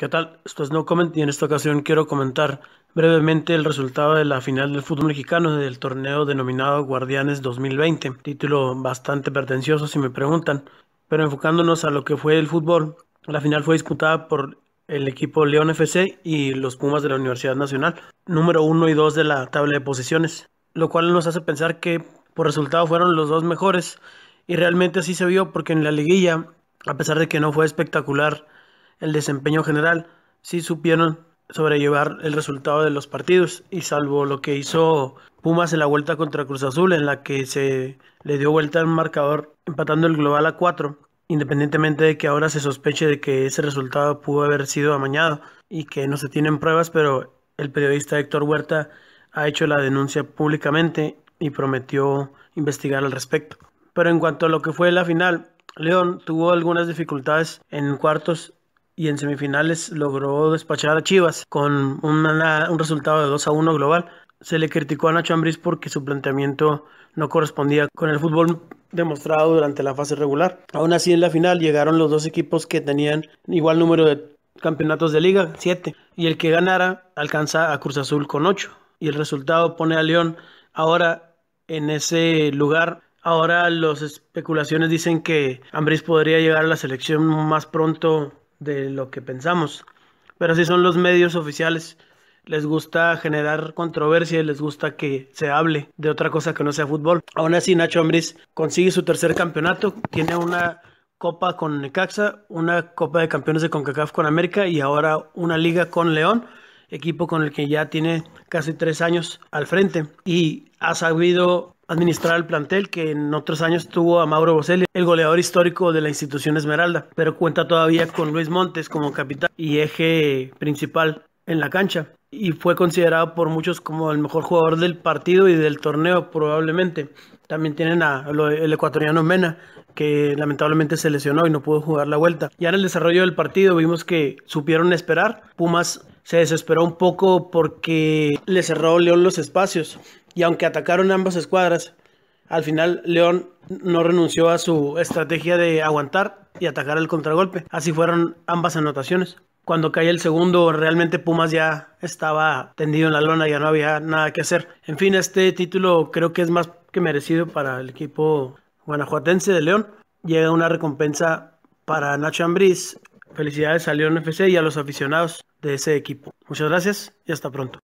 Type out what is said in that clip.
¿Qué tal? Esto es No Comment y en esta ocasión quiero comentar brevemente el resultado de la final del fútbol mexicano del torneo denominado Guardianes 2020, título bastante pretencioso si me preguntan, pero enfocándonos a lo que fue el fútbol, la final fue disputada por el equipo León FC y los Pumas de la Universidad Nacional, número 1 y 2 de la tabla de posiciones, lo cual nos hace pensar que por resultado fueron los dos mejores y realmente así se vio porque en la liguilla, a pesar de que no fue espectacular, el desempeño general, sí supieron sobrellevar el resultado de los partidos y salvo lo que hizo Pumas en la vuelta contra Cruz Azul en la que se le dio vuelta al marcador empatando el global a 4 independientemente de que ahora se sospeche de que ese resultado pudo haber sido amañado y que no se tienen pruebas pero el periodista Héctor Huerta ha hecho la denuncia públicamente y prometió investigar al respecto pero en cuanto a lo que fue la final León tuvo algunas dificultades en cuartos y en semifinales logró despachar a Chivas con un resultado de 2 a 1 global. Se le criticó a Nacho Ambriz porque su planteamiento no correspondía con el fútbol demostrado durante la fase regular. Aún así, en la final llegaron los dos equipos que tenían igual número de campeonatos de liga, 7, y el que ganara alcanza a Cruz Azul con 8. Y el resultado pone a León ahora en ese lugar. Ahora las especulaciones dicen que Ambriz podría llegar a la selección más pronto de lo que pensamos. Pero si son los medios oficiales. Les gusta generar controversia y les gusta que se hable de otra cosa que no sea fútbol. Aún así, Nacho Ambriz consigue su tercer campeonato, tiene una copa con Necaxa, una copa de campeones de CONCACAF con América y ahora una liga con León, equipo con el que ya tiene casi tres años al frente. Y ha sabido administrar el plantel que en otros años tuvo a Mauro Boselli, el goleador histórico de la institución Esmeralda, pero cuenta todavía con Luis Montes como capitán y eje principal en la cancha y fue considerado por muchos como el mejor jugador del partido y del torneo probablemente. También tienen a, el ecuatoriano Mena, que lamentablemente se lesionó y no pudo jugar la vuelta. Ya en el desarrollo del partido vimos que supieron esperar. Pumas se desesperó un poco porque le cerró León los espacios y aunque atacaron ambas escuadras, al final León no renunció a su estrategia de aguantar y atacar el contragolpe. Así fueron ambas anotaciones. Cuando cae el segundo, realmente Pumas ya estaba tendido en la lona, ya no había nada que hacer. En fin, este título creo que es más que merecido para el equipo guanajuatense de León. Llega una recompensa para Nacho Ambriz. Felicidades a León FC y a los aficionados de ese equipo. Muchas gracias y hasta pronto.